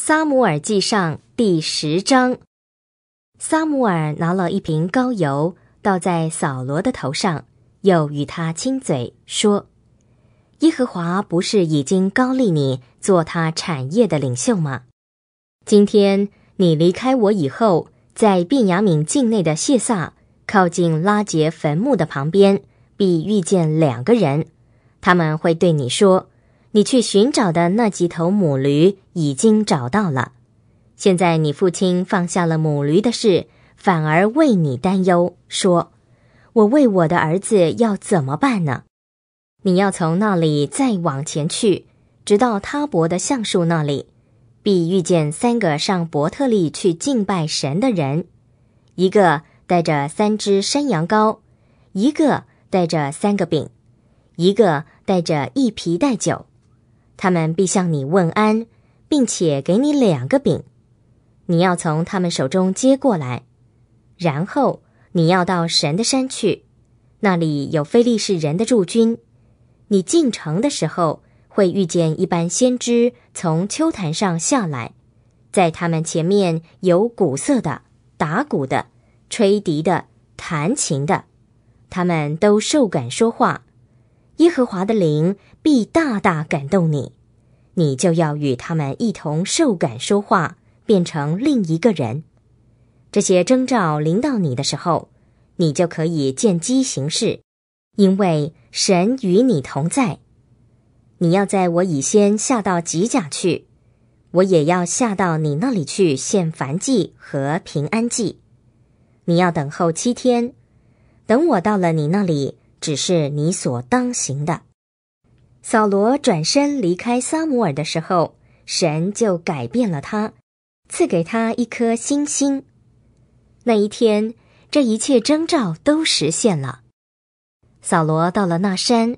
撒母耳记上第十章，撒母耳拿了一瓶膏油，倒在扫罗的头上，又与他亲嘴，说：“耶和华不是已经高立你做他产业的领袖吗？今天你离开我以后，在便雅敏境内的谢萨，靠近拉杰坟墓的旁边，必遇见两个人，他们会对你说。”你去寻找的那几头母驴已经找到了，现在你父亲放下了母驴的事，反而为你担忧，说：“我为我的儿子要怎么办呢？”你要从那里再往前去，直到他伯的橡树那里，必遇见三个上伯特利去敬拜神的人，一个带着三只山羊羔，一个带着三个饼，一个带着一皮带酒。他们必向你问安，并且给你两个饼，你要从他们手中接过来，然后你要到神的山去，那里有非利士人的驻军。你进城的时候，会遇见一班先知从秋坛上下来，在他们前面有鼓瑟的、打鼓的、吹笛的、弹琴的，他们都受感说话。耶和华的灵必大大感动你，你就要与他们一同受感说话，变成另一个人。这些征兆临到你的时候，你就可以见机行事，因为神与你同在。你要在我已先下到吉甲去，我也要下到你那里去献燔祭和平安祭。你要等候七天，等我到了你那里。只是你所当行的。扫罗转身离开撒母耳的时候，神就改变了他，赐给他一颗星星。那一天，这一切征兆都实现了。扫罗到了那山，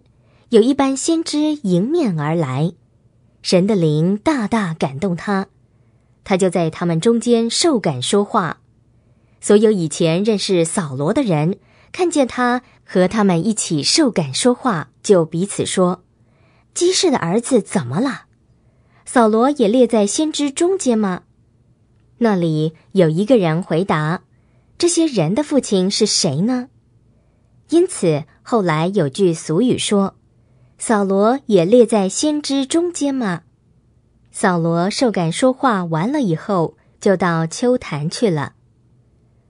有一班先知迎面而来，神的灵大大感动他，他就在他们中间受感说话。所有以前认识扫罗的人。看见他和他们一起受感说话，就彼此说：“基士的儿子怎么了？扫罗也列在先知中间吗？”那里有一个人回答：“这些人的父亲是谁呢？”因此后来有句俗语说：“扫罗也列在先知中间吗？”扫罗受感说话完了以后，就到秋坛去了。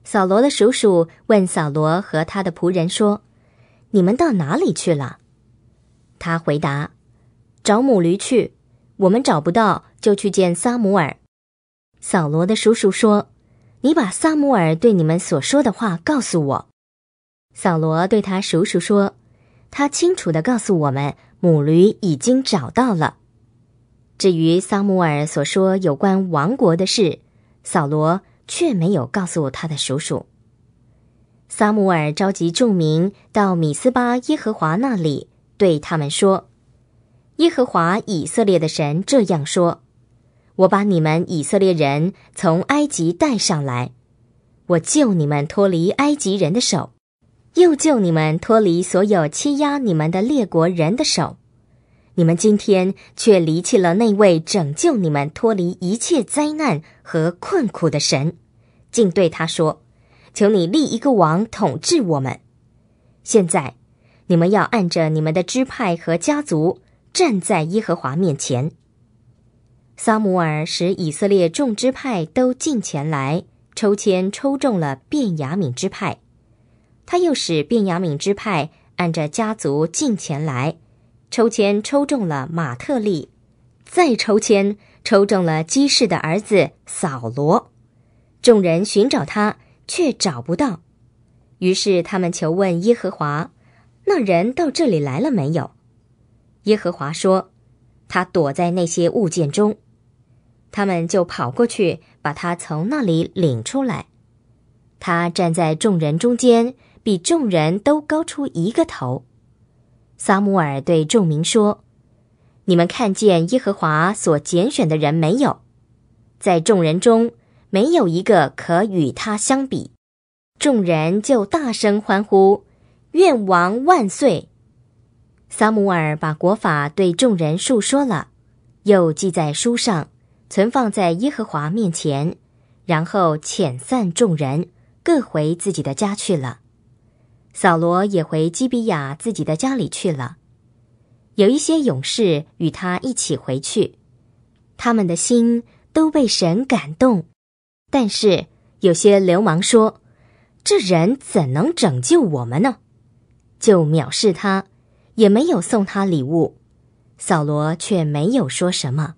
扫罗的叔叔问扫罗和他的仆人说：“你们到哪里去了？”他回答：“找母驴去。我们找不到，就去见撒姆尔。”扫罗的叔叔说：“你把撒姆尔对你们所说的话告诉我。”扫罗对他叔叔说：“他清楚的告诉我们，母驴已经找到了。至于撒姆尔所说有关王国的事，扫罗。”却没有告诉他的叔叔。撒母耳召集众民到米斯巴耶和华那里，对他们说：“耶和华以色列的神这样说：我把你们以色列人从埃及带上来，我救你们脱离埃及人的手，又救你们脱离所有欺压你们的列国人的手。你们今天却离弃了那位拯救你们脱离一切灾难和困苦的神。”竟对他说：“求你立一个王统治我们。现在，你们要按着你们的支派和家族站在耶和华面前。”撒姆尔使以色列众支派都进前来抽签，抽中了便雅敏支派。他又使便雅敏支派按着家族进前来，抽签抽中了马特利，再抽签抽中了基士的儿子扫罗。众人寻找他，却找不到。于是他们求问耶和华：“那人到这里来了没有？”耶和华说：“他躲在那些物件中。”他们就跑过去，把他从那里领出来。他站在众人中间，比众人都高出一个头。撒姆尔对众民说：“你们看见耶和华所拣选的人没有？在众人中。”没有一个可与他相比，众人就大声欢呼：“愿王万岁！”萨姆尔把国法对众人述说了，又记在书上，存放在耶和华面前，然后遣散众人，各回自己的家去了。扫罗也回基比亚自己的家里去了，有一些勇士与他一起回去，他们的心都被神感动。但是有些流氓说：“这人怎能拯救我们呢？”就藐视他，也没有送他礼物。扫罗却没有说什么。